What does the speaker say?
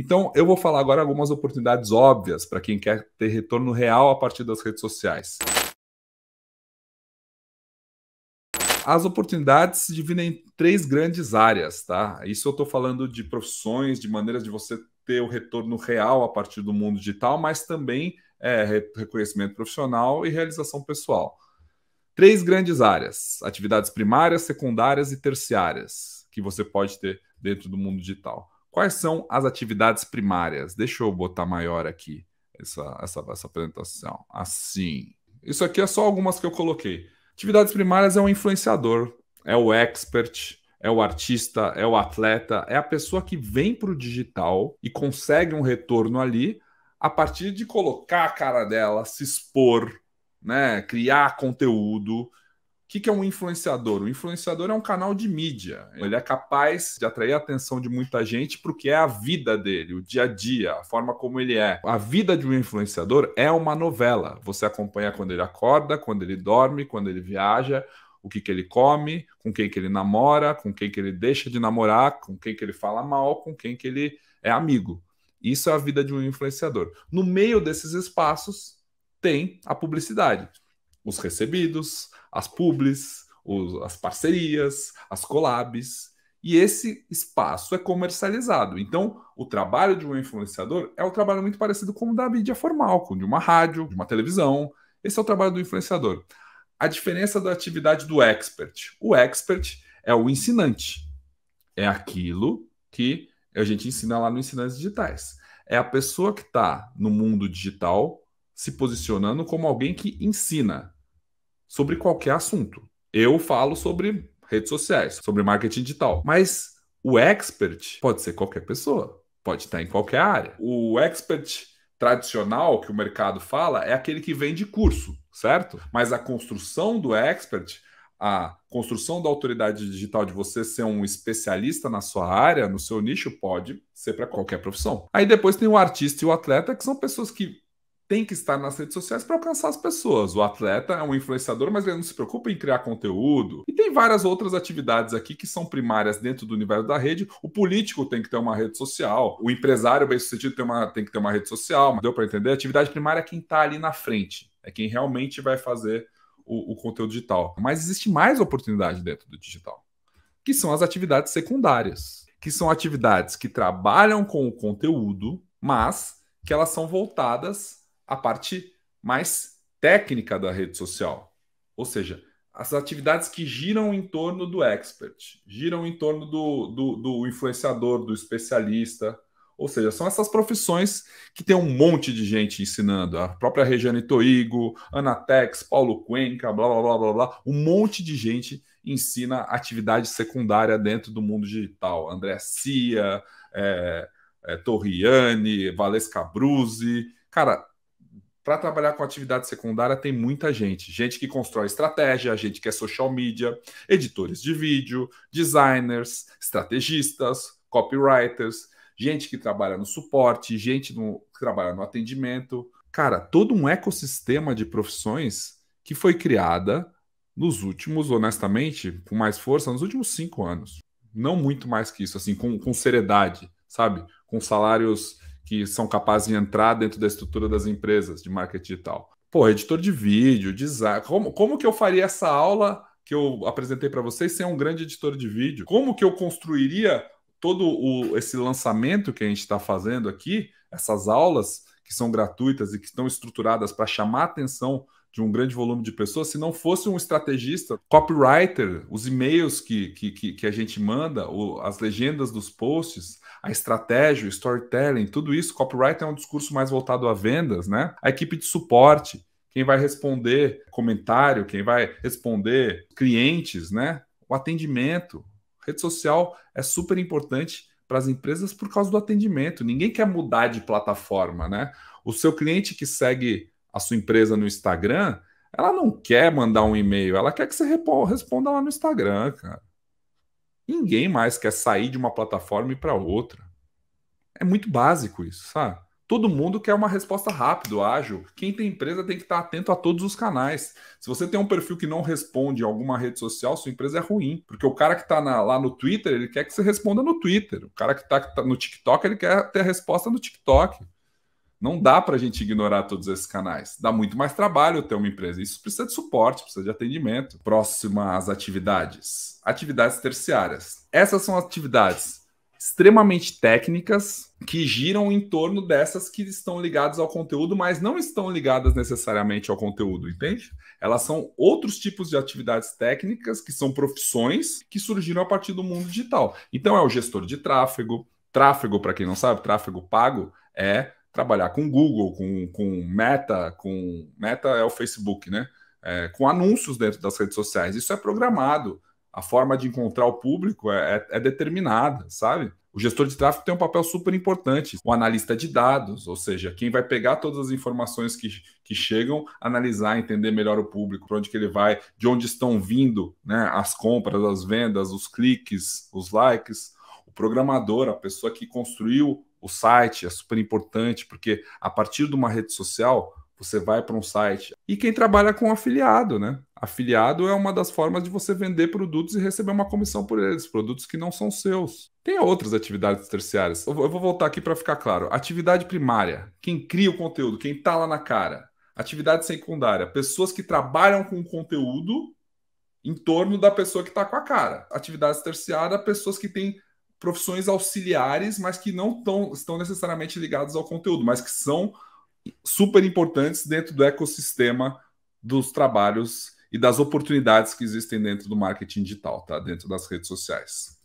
Então, eu vou falar agora algumas oportunidades óbvias para quem quer ter retorno real a partir das redes sociais. As oportunidades se dividem em três grandes áreas, tá? Isso eu estou falando de profissões, de maneiras de você ter o retorno real a partir do mundo digital, mas também é, reconhecimento profissional e realização pessoal. Três grandes áreas: atividades primárias, secundárias e terciárias, que você pode ter dentro do mundo digital. Quais são as atividades primárias? Deixa eu botar maior aqui essa, essa, essa apresentação. Assim. Isso aqui é só algumas que eu coloquei. Atividades primárias é o influenciador, é o expert, é o artista, é o atleta, é a pessoa que vem para o digital e consegue um retorno ali a partir de colocar a cara dela, se expor, né, criar conteúdo o que, que, é um influenciador? O influenciador é um canal de mídia. Ele é capaz de atrair a atenção de muita gente porque que é a vida dele, o dia a dia, a forma como ele é. A vida de um influenciador é uma novela. Você acompanha quando ele acorda, quando ele dorme, quando ele viaja, o que, que ele come, com quem que ele namora, com quem que ele deixa de namorar, com quem que ele fala mal, com quem que ele é amigo. Isso é a vida de um influenciador. No meio desses espaços tem a publicidade os recebidos, as pubs, as parcerias, as collabs, e esse espaço é comercializado. Então, o trabalho de um influenciador é um trabalho muito parecido com o da mídia formal, com de uma rádio, de uma televisão. Esse é o trabalho do influenciador. A diferença da atividade do expert. O expert é o ensinante. É aquilo que a gente ensina lá no Ensinantes Digitais. É a pessoa que está no mundo digital se posicionando como alguém que ensina sobre qualquer assunto. Eu falo sobre redes sociais, sobre marketing digital, mas o expert pode ser qualquer pessoa, pode estar em qualquer área. O expert tradicional que o mercado fala é aquele que vende curso, certo? Mas a construção do expert a construção da autoridade digital de você ser um especialista na sua área, no seu nicho, pode ser para qualquer profissão. Aí depois tem o artista e o atleta, que são pessoas que tem que estar nas redes sociais para alcançar as pessoas. O atleta é um influenciador, mas ele não se preocupa em criar conteúdo. E tem várias outras atividades aqui que são primárias dentro do universo da rede. O político tem que ter uma rede social, o empresário bem-sucedido tem, tem que ter uma rede social. Deu para entender? A atividade primária é quem está ali na frente, é quem realmente vai fazer o, o conteúdo digital. Mas existe mais oportunidade dentro do digital, que são as atividades secundárias, que são atividades que trabalham com o conteúdo, mas que elas são voltadas a parte mais técnica da rede social, ou seja, as atividades que giram em torno do expert, giram em torno do, do, do influenciador, do especialista, ou seja, são essas profissões que tem um monte de gente ensinando. A própria Regiane Toigo, Anatex, Paulo Cuenca, blá blá blá blá blá. Um monte de gente ensina atividade secundária dentro do mundo digital. André Cia, é, é, Torriane, Valesca Bruzi, Cara, para trabalhar com atividade secundária tem muita gente, gente que constrói estratégia, gente que é social media, editores de vídeo, designers, estrategistas, copywriters, gente que trabalha no suporte, gente no, que trabalha no atendimento. Cara, todo um ecossistema de profissões que foi criada nos últimos, honestamente, com mais força, nos últimos cinco anos. Não muito mais que isso, assim, com, com seriedade, sabe? Com salários que são capazes de entrar dentro da estrutura das empresas de marketing e tal. Pô, editor de vídeo, design. Como, como que eu faria essa aula que eu apresentei para vocês sem um grande editor de vídeo? Como que eu construiria todo o, esse lançamento que a gente está fazendo aqui, essas aulas que são gratuitas e que estão estruturadas para chamar a atenção de um grande volume de pessoas, se não fosse um estrategista, copywriter, os e-mails que, que, que a gente manda, as legendas dos posts, a estratégia, o storytelling, tudo isso, copywriter é um discurso mais voltado a vendas, né? A equipe de suporte, quem vai responder comentário, quem vai responder clientes, né? O atendimento. Rede social é super importante para as empresas por causa do atendimento. Ninguém quer mudar de plataforma, né? O seu cliente que segue a sua empresa no Instagram, ela não quer mandar um e-mail, ela quer que você responda lá no Instagram, cara. Ninguém mais quer sair de uma plataforma e para outra. É muito básico isso, sabe? Todo mundo quer uma resposta rápida, ágil. Quem tem empresa tem que estar atento a todos os canais. Se você tem um perfil que não responde em alguma rede social, sua empresa é ruim. Porque o cara que está lá no Twitter, ele quer que você responda no Twitter. O cara que está tá no TikTok, ele quer ter a resposta no TikTok. Não dá para a gente ignorar todos esses canais. Dá muito mais trabalho ter uma empresa. Isso precisa de suporte, precisa de atendimento. próximas às atividades: atividades terciárias. Essas são atividades extremamente técnicas que giram em torno dessas que estão ligadas ao conteúdo, mas não estão ligadas necessariamente ao conteúdo, entende? Elas são outros tipos de atividades técnicas que são profissões que surgiram a partir do mundo digital. Então é o gestor de tráfego. Tráfego, para quem não sabe, tráfego pago é trabalhar com Google, com, com Meta, com Meta é o Facebook, né? É, com anúncios dentro das redes sociais. Isso é programado. A forma de encontrar o público é, é, é determinada, sabe? O gestor de tráfego tem um papel super importante, o analista de dados, ou seja, quem vai pegar todas as informações que, que chegam, analisar, entender melhor o público, para onde que ele vai, de onde estão vindo né, as compras, as vendas, os cliques, os likes. O programador, a pessoa que construiu o site é super importante, porque a partir de uma rede social, você vai para um site. E quem trabalha com afiliado, né? Afiliado é uma das formas de você vender produtos e receber uma comissão por eles, produtos que não são seus. Tem outras atividades terciárias. Eu vou voltar aqui para ficar claro. Atividade primária, quem cria o conteúdo, quem está lá na cara. Atividade secundária, pessoas que trabalham com o conteúdo em torno da pessoa que está com a cara. Atividade terciária, pessoas que têm profissões auxiliares, mas que não tão, estão necessariamente ligadas ao conteúdo, mas que são super importantes dentro do ecossistema dos trabalhos e das oportunidades que existem dentro do marketing digital, tá? Dentro das redes sociais.